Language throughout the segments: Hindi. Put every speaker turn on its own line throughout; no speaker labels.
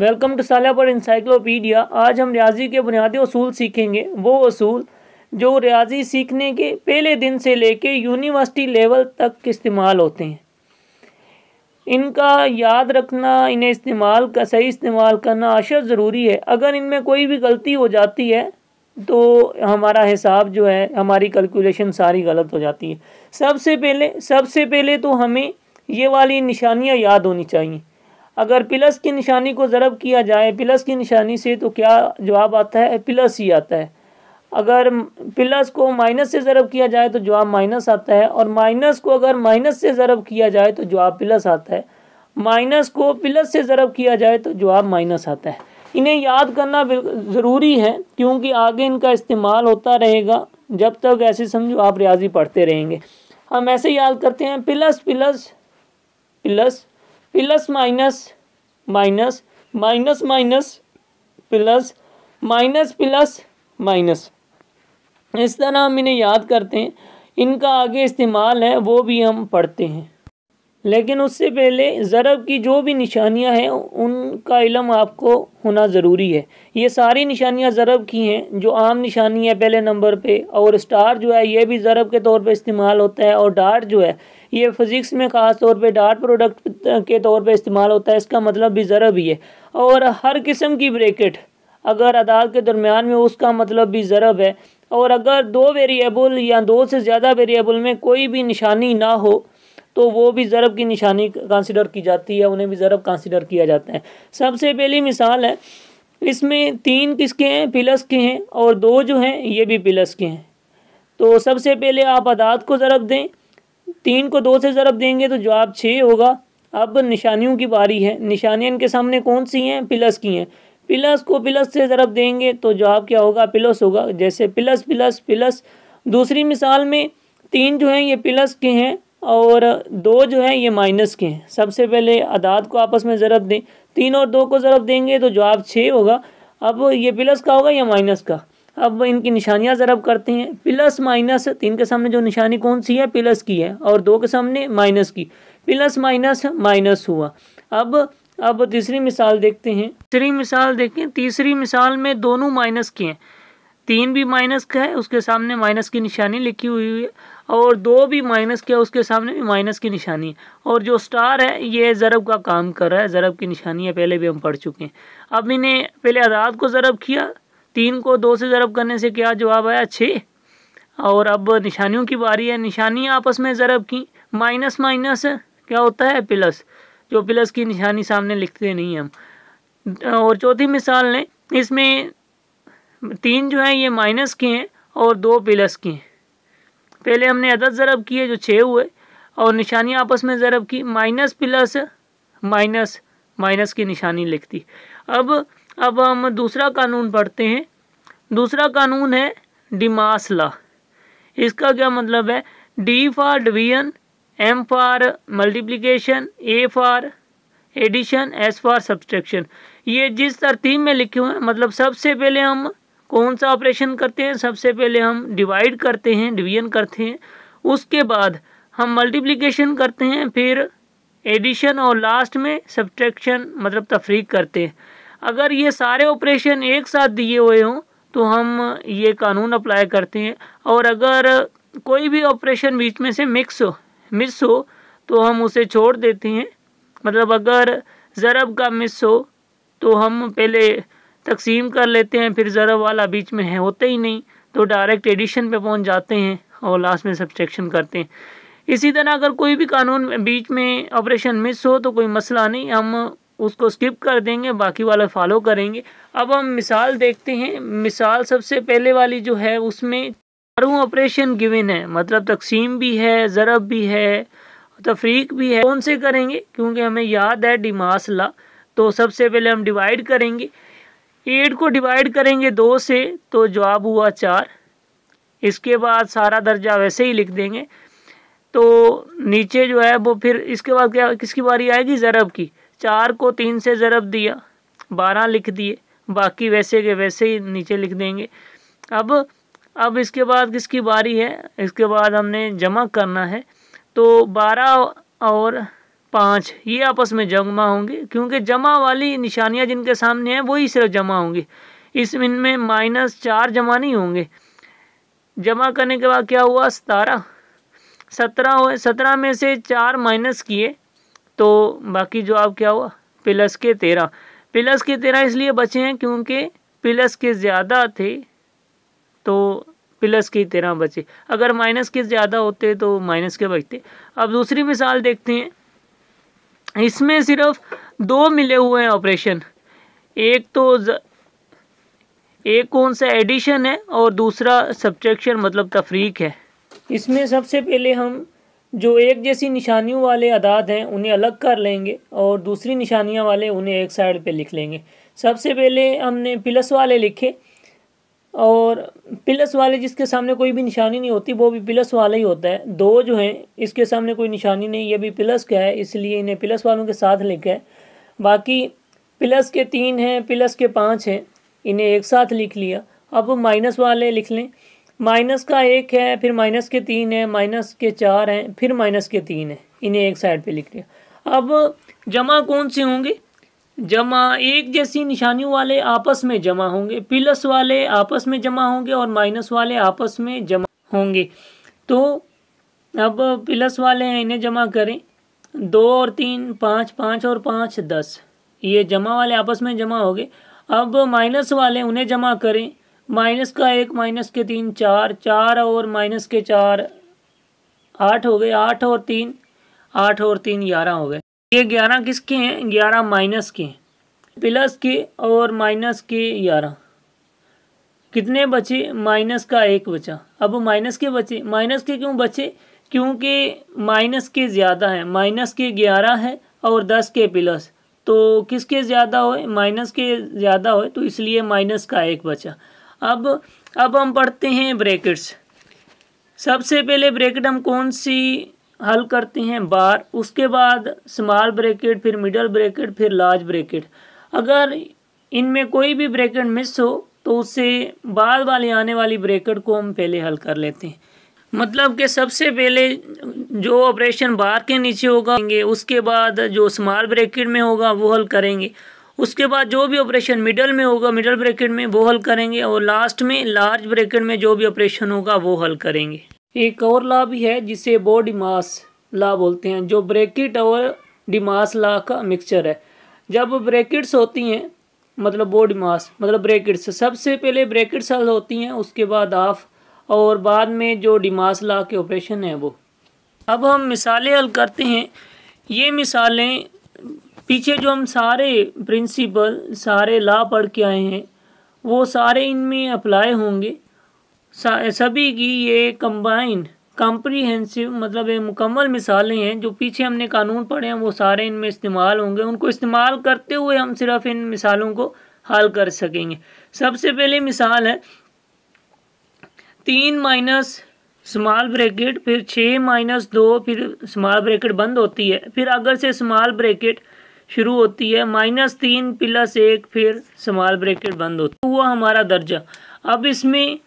वेलकम टू साल पर इंसाइक्लोपीडिया आज हम रियाजी के बुनियादी असूल सीखेंगे वो असूल जो रियाजी सीखने के पहले दिन से कर यूनिवर्सिटी लेवल तक इस्तेमाल होते हैं इनका याद रखना इन्हें इस्तेमाल का सही इस्तेमाल करना अशद ज़रूरी है अगर इनमें कोई भी गलती हो जाती है तो हमारा हिसाब जो है हमारी कैलकुलेशन सारी गलत हो जाती है सबसे पहले सबसे पहले तो हमें ये वाली निशानियाँ याद होनी चाहिए अगर प्लस की निशानी को ज़रब किया जाए प्लस की निशानी से तो क्या जवाब आता है प्लस ही आता है अगर प्लस को माइनस से ज़रब किया जाए तो जवाब माइनस आता है और माइनस को अगर माइनस से ज़रब किया जाए तो जवाब प्लस आता है माइनस को प्लस से ज़रब किया जाए तो जवाब माइनस आता है इन्हें याद करना ज़रूरी है क्योंकि आगे इनका इस्तेमाल होता रहेगा जब तक ऐसे समझो आप रियाजी पढ़ते रहेंगे हम ऐसे याद करते हैं plus plus plus plus minus minus minus minus plus minus plus minus इस तरह हम इन्हें याद करते हैं इनका आगे इस्तेमाल है वो भी हम पढ़ते हैं लेकिन उससे पहले ज़रब की जो भी निशानियां हैं उनका इलम आपको होना ज़रूरी है ये सारी निशानियां ज़रब की हैं जो आम निशानी है पहले नंबर पे और स्टार जो है ये भी ज़रब के तौर पे इस्तेमाल होता है और डार्ट जो है ये फ़िज़िक्स में ख़ास तौर पे डार्ट प्रोडक्ट के तौर पे इस्तेमाल होता है इसका मतलब भी ज़रब ही है और हर किस्म की ब्रेकेट अगर अदाल के दरमियान में उसका मतलब भी ज़रब है और अगर दो वेरिएबल या दो से ज़्यादा वेरिएबल में कोई भी निशानी ना हो तो वो भी ज़रब की निशानी कंसिडर की जाती है उन्हें भी ज़रब कंसिडर किया जाता है सबसे पहली मिसाल है इसमें तीन किसके हैं प्लस के हैं और दो जो हैं ये भी प्लस के हैं तो सबसे पहले आप अदात को ज़रब दें तीन को दो से ज़रब देंगे तो जवाब छः होगा अब निशानियों की बारी है निशानियाँ इनके सामने कौन सी हैं प्लस की हैं प्लस को प्लस से ज़रब देंगे तो जवाब क्या होगा प्लस होगा जैसे प्लस प्लस प्लस दूसरी मिसाल में तीन जो हैं ये प्लस के हैं और दो जो है ये माइनस के हैं सबसे पहले अदाद को आपस में ज़रब दें तीन और दो को ज़रब देंगे तो जवाब छः होगा अब ये प्लस का होगा या माइनस का अब इनकी निशानियाँ ज़रब करते हैं प्लस माइनस तीन के सामने जो निशानी कौन सी है प्लस की है और दो के सामने माइनस की प्लस माइनस माइनस हुआ अब अब तीसरी मिसाल देखते हैं तीसरी मिसाल देखें तीसरी मिसाल में दोनों माइनस के हैं तीन भी माइनस का है उसके सामने माइनस की निशानी लिखी हुई है और दो भी माइनस का है उसके सामने भी माइनस की निशानी और जो स्टार है ये ज़रब का काम कर रहा है ज़रब की निशानी है पहले भी हम पढ़ चुके हैं अब इन्हें पहले आज़ाद को ज़रब किया तीन को दो से ज़रब करने से क्या जवाब आया छः और अब निशानियों की बारी है निशानियाँ आपस में ज़रब की माइनस माइनस क्या होता है प्लस जो प्लस की निशानी सामने लिखते नहीं हम और चौथी मिसाल लें इसमें तीन जो हैं ये माइनस के हैं और दो प्लस के हैं पहले हमने अदद ज़रब किए जो छः हुए और निशानी आपस में ज़रब की माइनस प्लस माइनस माइनस की निशानी लिखती अब अब हम दूसरा कानून पढ़ते हैं दूसरा कानून है डिमासला इसका क्या मतलब है D for division M for multiplication A for addition S for subtraction ये जिस तरतीब में लिखे हुए हैं मतलब सबसे पहले हम कौन सा ऑपरेशन करते हैं सबसे पहले हम डिवाइड करते हैं डिवीजन करते हैं उसके बाद हम मल्टीप्लिकेशन करते हैं फिर एडिशन और लास्ट में सब्ट्रैक्शन मतलब तफरीक करते हैं अगर ये सारे ऑपरेशन एक साथ दिए हुए हों तो हम ये कानून अप्लाई करते हैं और अगर कोई भी ऑपरेशन बीच में से मिक्स हो मिस हो तो हम उसे छोड़ देते हैं मतलब अगर ज़रब का मिस हो तो हम पहले तकसीम कर लेते हैं फिर ज़रा वाला बीच में है होते ही नहीं तो डायरेक्ट एडिशन पे पहुंच जाते हैं और लास्ट में सब्सट्रैक्शन करते हैं इसी तरह अगर कोई भी कानून बीच में ऑपरेशन मिस हो तो कोई मसला नहीं हम उसको स्किप कर देंगे बाकी वाला फॉलो करेंगे अब हम मिसाल देखते हैं मिसाल सबसे पहले वाली जो है उसमें चारों ऑपरेशन गिविन है मतलब तकसीम भी है ज़रब भी है तफरीक भी है कौन से करेंगे क्योंकि हमें याद है डिमासला तो सबसे पहले हम डिवाइड करेंगे एट को डिवाइड करेंगे दो से तो जवाब हुआ चार इसके बाद सारा दर्जा वैसे ही लिख देंगे तो नीचे जो है वो फिर इसके बाद क्या किसकी बारी आएगी ज़रब की चार को तीन से ज़रब दिया बारह लिख दिए बाकी वैसे के वैसे ही नीचे लिख देंगे अब अब इसके बाद किसकी बारी है इसके बाद हमने जमा करना है तो बारह और पाँच ये आपस में जमा होंगे क्योंकि जमा वाली निशानियाँ जिनके सामने हैं वही सिर्फ जमा होंगी इस इनमें माइनस चार जमा नहीं होंगे जमा करने के बाद क्या हुआ सतारह सत्रह हो सत्रह में से चार माइनस किए तो बाकी जो आप क्या हुआ प्लस के तेरह प्लस के तेरह इसलिए बचे हैं क्योंकि प्लस के ज़्यादा थे तो प्लस के तेरह बचे अगर माइनस के ज़्यादा होते तो माइनस के बचते अब दूसरी मिसाल देखते हैं इसमें सिर्फ दो मिले हुए हैं ऑपरेशन एक तो ज... एक कौन सा एडिशन है और दूसरा सब्जेक्शन मतलब तफरीक है इसमें सबसे पहले हम जो एक जैसी निशानियों वाले अदाद हैं उन्हें अलग कर लेंगे और दूसरी निशानियाँ वाले उन्हें एक साइड पे लिख लेंगे सबसे पहले हमने प्लस वाले लिखे और प्लस वाले जिसके सामने कोई भी निशानी नहीं होती वो भी प्लस वाला ही होता है दो जो हैं इसके सामने कोई निशानी नहीं ये भी प्लस का है इसलिए इन्हें प्लस वालों के साथ लिखा है बाकी प्लस के तीन हैं प्लस के पाँच हैं इन्हें एक साथ लिख लिया अब माइनस वाले लिख लें माइनस का एक है फिर माइनस के तीन है माइनस के चार हैं फिर माइनस के तीन हैं इन्हें एक साइड पर लिख लिया अब जमा कौन से होंगे जमा एक जैसी निशानियों वाले आपस में जमा होंगे प्लस वाले आपस में जमा होंगे और माइनस वाले आपस में जमा होंगे तो अब प्लस वाले हैं इन्हें जमा करें दो और तीन पाँच पाँच और पाँच दस ये जमा वाले आपस में जमा हो गए अब माइनस वाले उन्हें जमा करें माइनस का एक माइनस के तीन चार चार और माइनस के चार आठ हो गए आठ और तीन आठ और तीन ग्यारह हो गए ये ग्यारह किसके हैं ग्यारह माइनस के प्लस के और माइनस के ग्यारह कितने बचे माइनस का एक बचा अब माइनस के बचे माइनस के क्यों बचे क्योंकि माइनस के ज़्यादा है माइनस के ग्यारह है और दस के प्लस तो किसके ज़्यादा होए माइनस के ज़्यादा होए तो इसलिए माइनस का एक बचा अब अब हम पढ़ते हैं ब्रैकेट्स सबसे पहले ब्रैकेट हम कौन सी हल करते हैं बार उसके बाद स्मॉल ब्रैकेट फिर मिडल ब्रैकेट फिर लार्ज ब्रैकेट अगर इनमें कोई भी ब्रैकेट मिस हो तो उससे बाद वाली आने वाली ब्रैकेट को हम पहले हल कर लेते हैं मतलब कि सबसे पहले जो ऑपरेशन बार के नीचे होगा उसके बाद जो स्मॉल ब्रैकेट में होगा वो हल करेंगे उसके बाद जो भी ऑपरेशन मिडल में होगा मिडल ब्रैकेट में वो हल करेंगे और लास्ट में लार्ज ब्रैकेट में जो भी ऑपरेशन होगा वो हल करेंगे एक और ला भी है जिसे बो डिमास ला बोलते हैं जो ब्रेकिट और डिमास ला का मिक्सचर है जब ब्रेकिट्स होती हैं मतलब बोर्ड मतलब ब्रेकिट्स सबसे पहले ब्रेकिट्स हल होती हैं उसके बाद आफ और बाद में जो डिमास ला के ऑपरेशन है वो अब हम मिसालें हल करते हैं ये मिसालें पीछे जो हम सारे प्रिंसिपल सारे ला पढ़ के आए हैं वो सारे इनमें अप्लाई होंगे सभी की ये कंबाइंड कॉम्प्रीहेंसिव मतलब ये मुकम्मल मिसालें हैं जो पीछे हमने कानून पढ़े हैं वो सारे इनमें इस्तेमाल होंगे उनको इस्तेमाल करते हुए हम सिर्फ इन मिसालों को हल कर सकेंगे सबसे पहले मिसाल है तीन माइनस स्मॉल ब्रैकेट फिर छः माइनस दो फिर स्मॉल ब्रैकेट बंद होती है फिर अगर से स्मॉल ब्रैकेट शुरू होती है माइनस तीन प्लस एक फिर स्मॉल ब्रैकेट बंद होती है हुआ हमारा दर्जा अब इसमें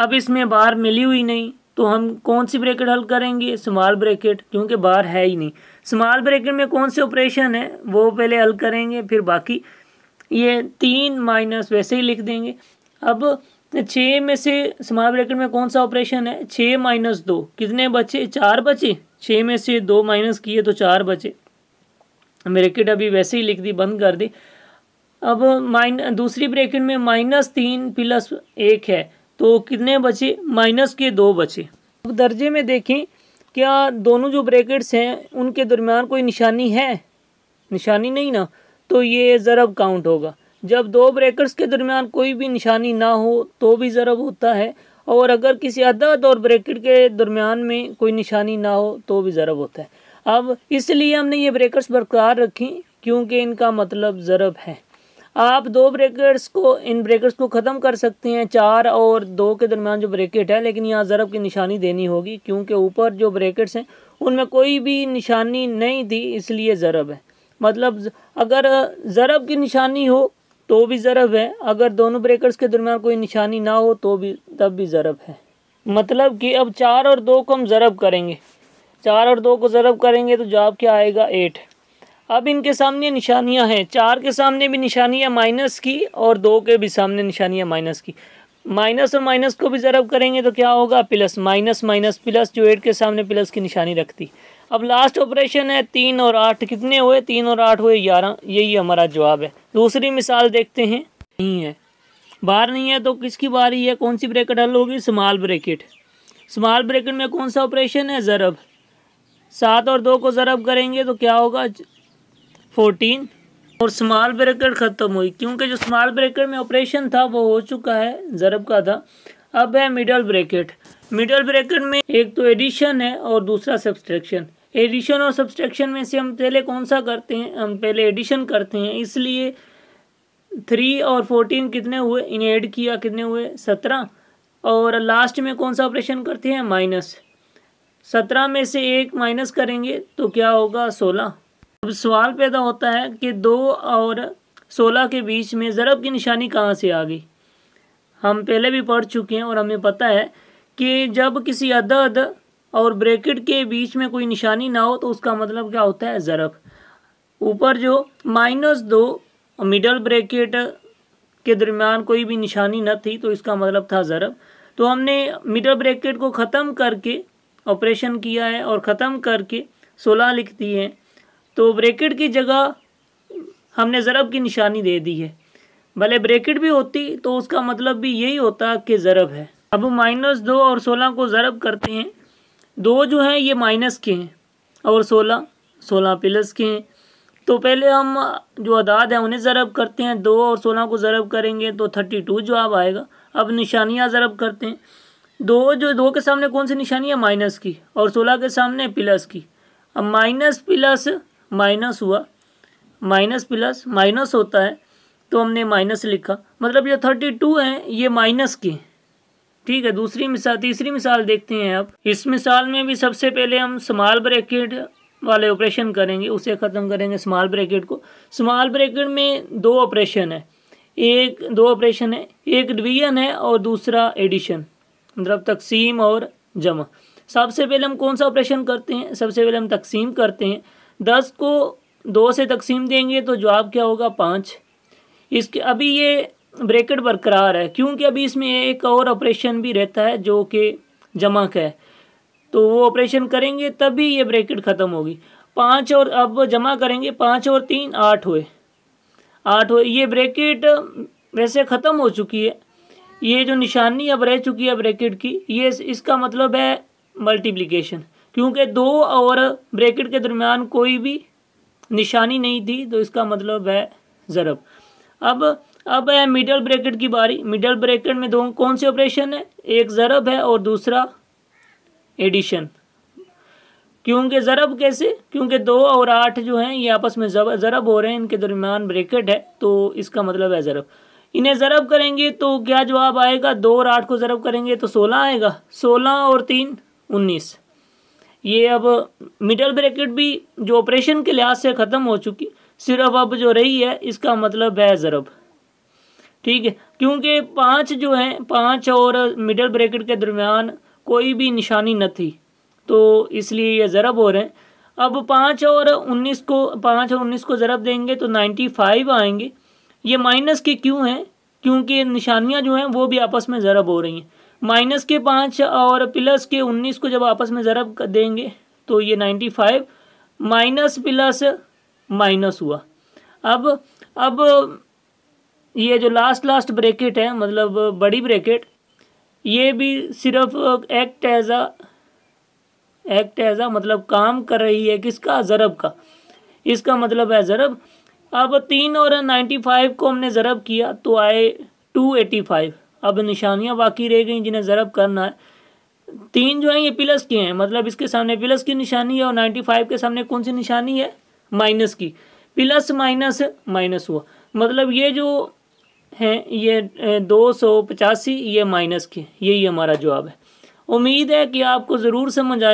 अब इसमें बाहर मिली हुई नहीं तो हम कौन सी ब्रैकेट हल करेंगे स्मॉल ब्रैकेट क्योंकि बाहर है ही नहीं स्मॉल ब्रैकेट में कौन से ऑपरेशन है वो पहले हल करेंगे फिर बाकी ये तीन माइनस वैसे ही लिख देंगे अब छः में से स्मॉल ब्रैकेट में कौन सा ऑपरेशन है छः माइनस दो कितने बचे चार बचे छः में से दो माइनस किए तो चार बचे ब्रैकेट अभी वैसे ही लिख दी बंद कर दी अब माइन दूसरी ब्रैकेट में माइनस तीन प्लस एक है तो कितने बचे माइनस के दो बचे अब दर्जे में देखें क्या दोनों जो ब्रैकेट्स हैं उनके दरमियान कोई निशानी है निशानी नहीं ना तो ये ज़रब काउंट होगा जब दो ब्रेकर्स के दरमियान कोई भी निशानी ना हो तो भी ज़रब होता है और अगर किसी अदद और ब्रेकेट के दरमियान में कोई निशानी ना हो तो भी ज़रब होता है अब इसलिए हमने ये ब्रेकर्स बरकरार रखी क्योंकि इनका मतलब ज़रब है आप दो ब्रेकेट्स को इन ब्रेकेट्स को ख़त्म कर सकते हैं चार और दो के दरमियान जो ब्रेकेट है लेकिन यहाँ ज़रब की निशानी देनी होगी क्योंकि ऊपर जो ब्रेकेट्स हैं उनमें कोई भी निशानी नहीं थी इसलिए ज़रब है मतलब अगर ज़रब की निशानी हो तो भी ज़रब है अगर दोनों ब्रेकर्स के दरमियान कोई निशानी ना हो तो भी तब भी ज़रब है मतलब कि अब चार और दो को हम ज़रब करेंगे चार और दो को ज़रब करेंगे तो जवाब क्या आएगा एट अब इनके सामने निशानियां हैं चार के सामने भी निशानियां माइनस की और दो के भी सामने निशानियां माइनस की माइनस और माइनस को भी ज़रब करेंगे तो क्या होगा प्लस माइनस माइनस प्लस जो एट के सामने प्लस की निशानी रखती अब लास्ट ऑपरेशन है तीन और आठ कितने हुए तीन और आठ हुए ग्यारह यही हमारा जवाब है दूसरी मिसाल देखते हैं नहीं है बाहर नहीं है तो किसकी बारी है कौन सी ब्रेकेट हल होगी स्मॉल ब्रेकेट स्मॉल ब्रेकेट में कौन सा ऑपरेशन है ज़रब सात और दो को ज़रब करेंगे तो क्या होगा फोर्टीन और स्मॉल ब्रेकेट ख़त्म हुई क्योंकि जो स्मॉल ब्रेकेट में ऑपरेशन था वो हो चुका है ज़रब का था अब है मिडल ब्रेकेट मिडल ब्रेकेट में एक तो एडिशन है और दूसरा सब्सट्रैक्शन एडिशन और सब्सट्रैक्शन में से हम पहले कौन सा करते हैं हम पहले एडिशन करते हैं इसलिए थ्री और फोर्टीन कितने हुए इन्हें ऐड किया कितने हुए सत्रह और लास्ट में कौन सा ऑपरेशन करते हैं माइनस सत्रह में से एक माइनस करेंगे तो क्या होगा सोलह अब सवाल पैदा होता है कि दो और सोलह के बीच में ज़रब की निशानी कहाँ से आ गई हम पहले भी पढ़ चुके हैं और हमें पता है कि जब किसी अदद और ब्रैकेट के बीच में कोई निशानी ना हो तो उसका मतलब क्या होता है ज़रब ऊपर जो माइनस दो मिडल ब्रैकेट के दरमियान कोई भी निशानी न थी तो इसका मतलब था ज़रब तो हमने मिडल ब्रैकेट को ख़त्म करके ऑपरेशन किया है और ख़त्म करके सोलह लिख दिए हैं तो ब्रेकेट की जगह हमने ज़रब की निशानी दे दी है भले ब्रेकेट भी होती तो उसका मतलब भी यही होता कि ज़रब है अब माइनस दो और सोलह को ज़रब करते हैं दो जो हैं ये माइनस के हैं और सोलह सोलह प्लस के हैं तो पहले हम जो अदाद हैं उन्हें ज़रब करते हैं दो और सोलह को ज़रब करेंगे तो थर्टी टू जवाब आएगा अब निशानियाँ ज़रब करते हैं दो जो दो के सामने कौन सी निशानी है माइनस की और सोलह के सामने प्लस की अब माइनस प्लस माइनस हुआ माइनस प्लस माइनस होता है तो हमने माइनस लिखा मतलब जो थर्टी टू है ये माइनस की ठीक है दूसरी मिसाल तीसरी मिसाल देखते हैं आप इस मिसाल में भी सबसे पहले हम स्मॉल ब्रैकेट वाले ऑपरेशन करेंगे उसे ख़त्म करेंगे स्मॉल ब्रैकेट को स्मॉल ब्रैकेट में दो ऑपरेशन है एक दो ऑपरेशन है एक डिवीजन है और दूसरा एडिशन मतलब तकसीम और जमा सबसे पहले हम कौन सा ऑपरेशन करते हैं सबसे पहले हम तकसीम करते हैं दस को दो से तकसीम देंगे तो जवाब क्या होगा पाँच इसके अभी ये ब्रैकेट बरकरार है क्योंकि अभी इसमें एक और ऑपरेशन भी रहता है जो कि जमा का है तो वो ऑपरेशन करेंगे तभी ये ब्रैकेट ख़त्म होगी पाँच और अब जमा करेंगे पाँच और तीन आठ हुए आठ हुए ये ब्रैकेट वैसे ख़त्म हो चुकी है ये जो निशानी अब रह चुकी है ब्रैकेट की ये इसका मतलब है मल्टीप्लिकेशन क्योंकि दो और ब्रैकेट के दरमियान कोई भी निशानी नहीं थी तो इसका मतलब है ज़रब अब अब है मिडल ब्रैकेट की बारी मिडल ब्रैकेट में दो कौन से ऑपरेशन है एक ज़रब है और दूसरा एडिशन क्योंकि ज़रब कैसे क्योंकि दो और आठ जो हैं ये आपस में ज़रब हो रहे हैं इनके दरमियान ब्रेकेट है तो इसका मतलब है ज़रब इन्हें ज़रब करेंगे तो क्या जवाब आएगा दो और आठ को ज़रब करेंगे तो सोलह आएगा सोलह और तीन उन्नीस ये अब मिडल ब्रैकेट भी जो ऑपरेशन के लिहाज से ख़त्म हो चुकी सिर्फ अब जो रही है इसका मतलब है ज़रब ठीक है क्योंकि पाँच जो हैं पाँच और मिडल ब्रैकेट के दरमियान कोई भी निशानी न थी तो इसलिए ये ज़रब हो रहे हैं अब पाँच और उन्नीस को पाँच और उन्नीस को ज़रब देंगे तो नाइन्टी फाइव आएंगे ये माइनस के क्यों हैं क्योंकि निशानियाँ जो हैं वो भी आपस में ज़रब हो रही हैं माइनस के पाँच और प्लस के उन्नीस को जब आपस में ज़रब देंगे तो ये ninety five minus plus minus हुआ अब अब ये जो लास्ट लास्ट ब्रैकेट है मतलब बड़ी ब्रैकेट ये भी सिर्फ एक्ट एज एक्ट एज मतलब काम कर रही है किसका ज़रब का इसका मतलब है ज़रब अब तीन और नाइन्टी फाइव को हमने ज़रब किया तो आए टू एटी फाइव अब निशानियाँ बाकी रह गई जिन्हें ज़रब करना है तीन जो हैं ये प्लस के हैं मतलब इसके सामने प्लस की निशानी है और नाइन्टी फाइव के सामने कौन सी निशानी है माइनस की प्लस माइनस माइनस हुआ मतलब ये जो हैं ये दो सौ पचासी ये माइनस के यही हमारा जवाब है उम्मीद है कि आपको ज़रूर समझ आया